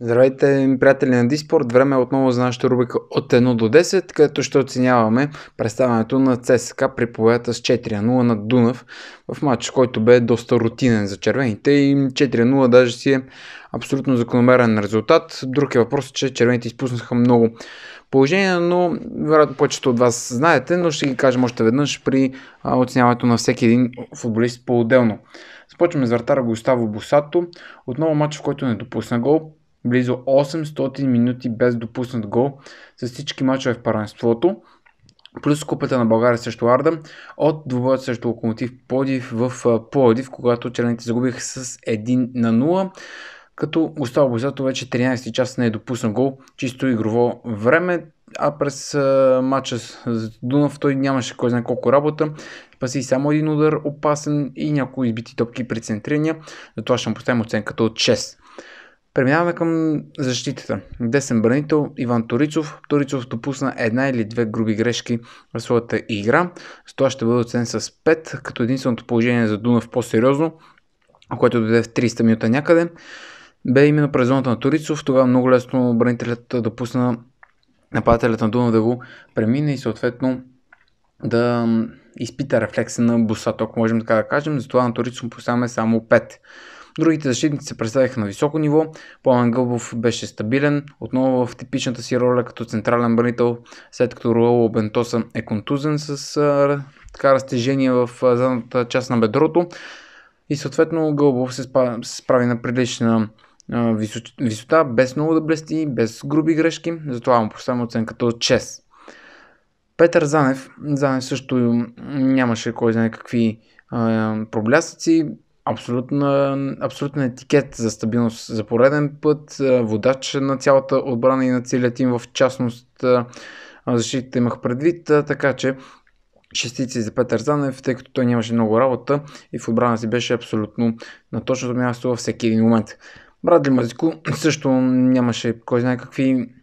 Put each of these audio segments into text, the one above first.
Здравейте, приятели на Диспорт! Време е отново за нашата рубрика от 1 до 10, където ще оценяваме представянето на ЦСКА при победата с 4-0 на Дунав в матч, който бе доста рутинен за червените и 4-0 даже си е абсолютно закономерен резултат. Друг е въпрос, че червените изпуснаха много положения, но вероятно повечето от вас знаете, но ще ги кажем още веднъж при оценяването на всеки един футболист по-отделно. Започваме с вратара Густаво Босато. Отново матч, в който не допусна гол близо 800 минути без допуснат гол с всички мачове в първенството. Плюс купата на България срещу Арда от двобоят срещу Локомотив Подив в Плодив, когато черните загубиха с 1 на 0 като остава Бозато вече 13 часа не е допуснал гол, чисто игрово време, а през а, матча с Дунав той нямаше кой знае колко работа, спаси само един удар опасен и някои избити топки при центрирания, затова ще му поставим оценката от 6. Преминаваме към защитата. Десен бранител Иван Торицов. Торицов допусна една или две груби грешки в своята игра. С това ще бъде оценен с 5, като единственото положение за Дунав по-сериозно, което дойде в 300 минута някъде, бе именно през зоната на Торицов. Това много лесно бранителят допусна нападателят на Дунав да го премине и съответно да изпита рефлекса на Босаток, можем така да кажем. Затова на Торицов поставяме само 5. Другите защитници се представиха на високо ниво. Пламен Гълбов беше стабилен, отново в типичната си роля като централен бранител, след като Руел Бентоса е контузен с а, така разтежение в задната част на бедрото. И съответно Гълбов се, спа, се справи на прилична а, висо, висота, без много да блести, без груби грешки, затова му поставям оценката от 6. Петър Занев, Занев също нямаше кой знае какви проблясъци, абсолютна, абсолютен етикет за стабилност. За пореден път водач на цялата отбрана и на целият им в частност защитите имах предвид, така че шестици за Петър Занев, тъй като той нямаше много работа и в отбрана си беше абсолютно на точното място във всеки един момент. Брадли Мазико също нямаше кой знае какви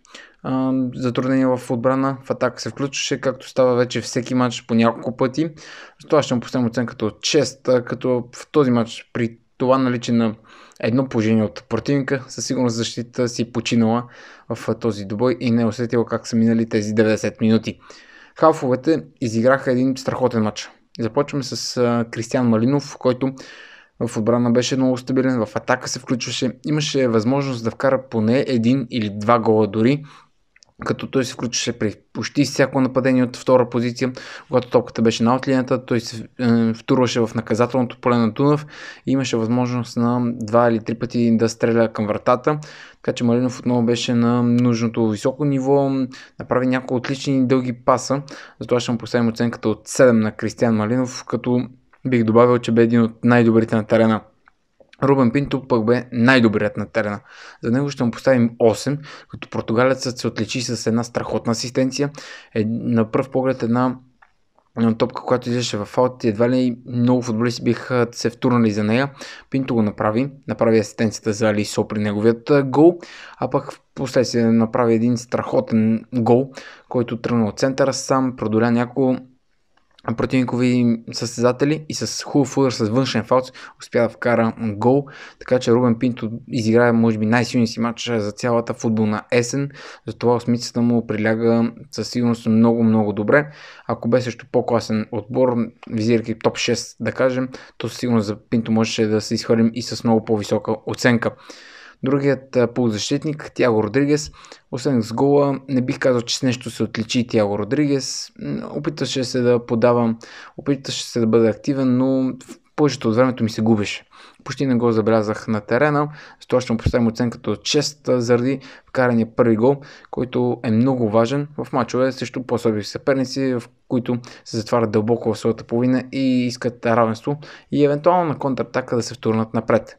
затруднения в отбрана. В атака се включваше, както става вече всеки матч по няколко пъти. Затова това ще му поставим оценката от 6, като в този матч при това наличие на едно положение от противника, със сигурност защита си починала в този добой и не е усетила как са минали тези 90 минути. Халфовете изиграха един страхотен матч. Започваме с Кристиан Малинов, който в отбрана беше много стабилен, в атака се включваше, имаше възможност да вкара поне един или два гола дори, като той се включваше при почти всяко нападение от втора позиция, когато топката беше на отлината, той се е, втурваше в наказателното поле на Тунав и имаше възможност на два или три пъти да стреля към вратата, така че Малинов отново беше на нужното високо ниво, направи някои отлични дълги паса, затова ще му поставим оценката от 7 на Кристиан Малинов, като бих добавил, че бе един от най-добрите на терена Рубен Пинто пък бе най-добрият на терена. За него ще му поставим 8, като португалецът се отличи с една страхотна асистенция. Е, на пръв поглед една топка, която излезеше в фаут и едва ли много футболисти биха се втурнали за нея. Пинто го направи, направи асистенцията за Алисо при неговият гол, а пък в последствие направи един страхотен гол, който тръгна от центъра сам, продоля няколко противникови състезатели и с хубав удар с външен фалц успя да вкара гол, така че Рубен Пинто изиграе може би най-силния си матч за цялата футболна есен, затова осмицата му приляга със сигурност много-много добре. Ако бе също по-класен отбор, визирайки топ 6 да кажем, то сигурно за Пинто можеше да се изхвърлим и с много по-висока оценка. Другият полузащитник, Тяго Родригес, освен с гола, не бих казал, че с нещо се отличи Тяго Родригес. Опитваше се да подавам, опитваше се да бъде активен, но в повечето от времето ми се губеше. Почти не го забелязах на терена, с това ще му поставим оценката от 6 заради вкарания първи гол, който е много важен в мачове срещу по-слаби съперници, в които се затварят дълбоко в своята половина и искат равенство и евентуално на контратака да се втурнат напред.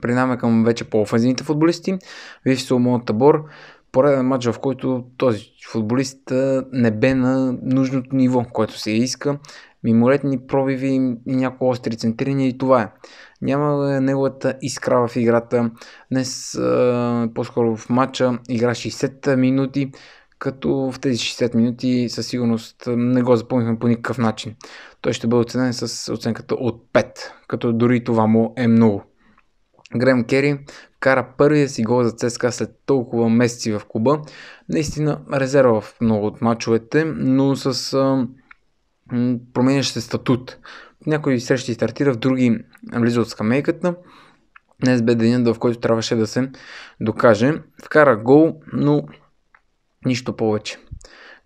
Преднаме към вече по-офензивните футболисти. Вив Соломон Табор. Пореден матч, в който този футболист не бе на нужното ниво, което се иска. Мимолетни пробиви и няколко остри центрирания и това е. Няма е неговата искра в играта. Днес, по-скоро в матча, игра 60 минути, като в тези 60 минути със сигурност не го запомнихме по никакъв начин. Той ще бъде оценен с оценката от 5, като дори това му е много. Грем Кери вкара първия си гол за ЦСКА след толкова месеци в клуба. Наистина резерва в много от мачовете, но с а, променящ се статут. Някои срещи стартира, в други влиза от скамейката. Днес бе денят, в който трябваше да се докаже. Вкара гол, но нищо повече.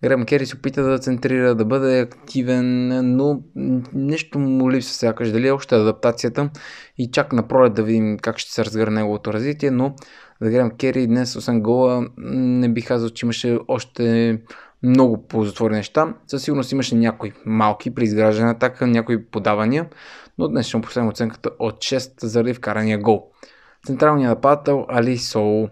Грем Кери се опита да центрира, да бъде активен, но нещо му липсва сякаш. Дали е още адаптацията и чак на пролет да видим как ще се разгърне неговото развитие, но за Грем Кери днес, 8 гола, не бих казал, че имаше още много ползотворни неща. Със сигурност имаше някои малки при изграждане атака, някои подавания, но днес ще му поставим оценката от 6 заради вкарания гол. Централният нападател Али Сол.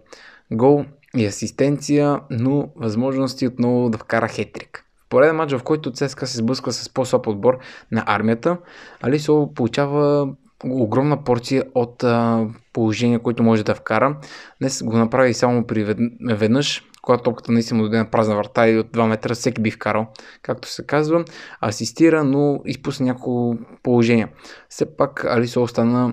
Гол и асистенция, но възможности отново да вкара хетрик. В пореден матч, в който ЦСКА се сблъсква с по-слаб отбор на армията, Алисо получава огромна порция от положения, положение, което може да вкара. Днес го направи само при веднъж, когато топката наистина дойде на празна врата и от 2 метра всеки би вкарал, както се казва. Асистира, но изпусна няколко положения. Все пак Алисо остана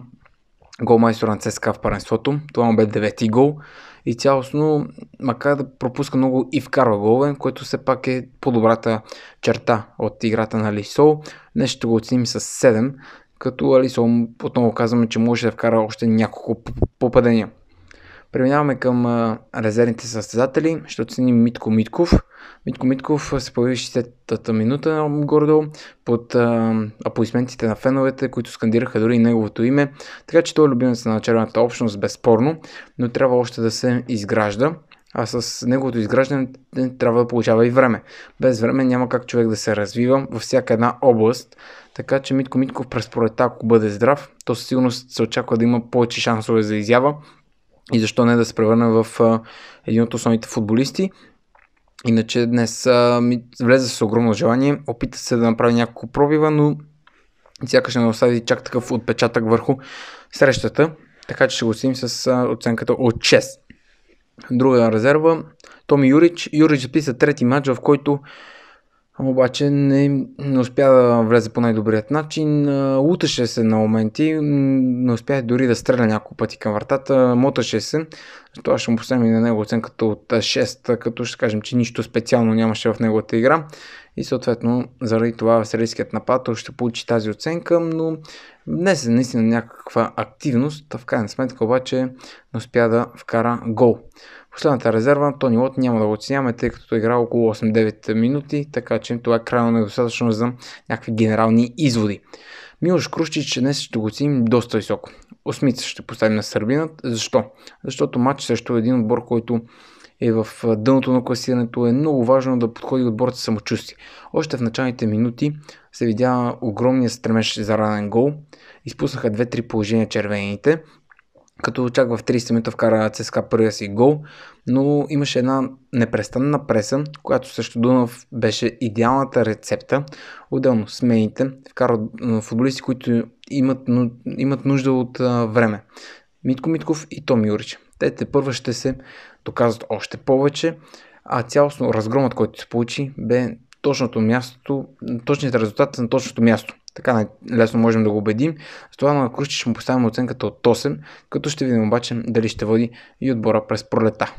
голмайстора на ЦСКА в паренството. Това му бе девети гол и цялостно, макар да пропуска много и вкарва голове, което все пак е по-добрата черта от играта на Лисол. Днес ще го оценим с 7, като Алисол отново казваме, че може да вкара още няколко попадения. Преминаваме към резервните състезатели. Ще оценим Митко Митков, Митко Митков се появи 60-та минута гордо под а, аплодисментите на феновете, които скандираха дори и неговото име. Така че той е любимец на червената общност, безспорно, но трябва още да се изгражда. А с неговото изграждане трябва да получава и време. Без време няма как човек да се развива във всяка една област. Така че Митко Митков през пролета, ако бъде здрав, то със сигурност се очаква да има повече шансове за изява и защо не да се превърне в един от основните футболисти. Иначе днес а, ми влезе с огромно желание, опита се да направи няколко пробива, но сякаш не остави чак такъв отпечатък върху срещата, така че ще го сим с а, оценката от 6. Друга резерва, Томи Юрич. Юрич записа трети матч, в който обаче не, не успя да влезе по най-добрият начин. Луташе се на моменти, не успя дори да стреля няколко пъти към вратата, моташе се. Това ще му поставим и на него оценката от 6, като ще кажем, че нищо специално нямаше в неговата игра. И съответно, заради това австралийският напад ще получи тази оценка, но Днес е наистина някаква активност, в крайна сметка обаче не успя да вкара гол. Последната резерва Тони Лот няма да го оценяваме, тъй като той игра около 8-9 минути, така че това е крайно недостатъчно за някакви генерални изводи. Милош Крущич днес ще го оценим доста високо. Осмица ще поставим на сърбинат. Защо? Защото матч срещу един отбор, който е в дъното на класирането, е много важно да подходи отборът с самочувствие. Още в началните минути се видя огромния стремеж за ранен гол. Изпуснаха 2-3 положения червените, като чак в 30 минута вкара ЦСКА първия си гол, но имаше една непрестанна преса, която също Дунав беше идеалната рецепта. Отделно смените вкара футболисти, които имат, имат нужда от време. Митко Митков и Том Юрич. Те те първа ще се доказват още повече, а цялостно разгромът, който се получи, бе точното място, точният резултат на точното място. Така лесно можем да го убедим. С това на Крущи ще му поставим оценката от 8, като ще видим обаче дали ще води и отбора през пролета.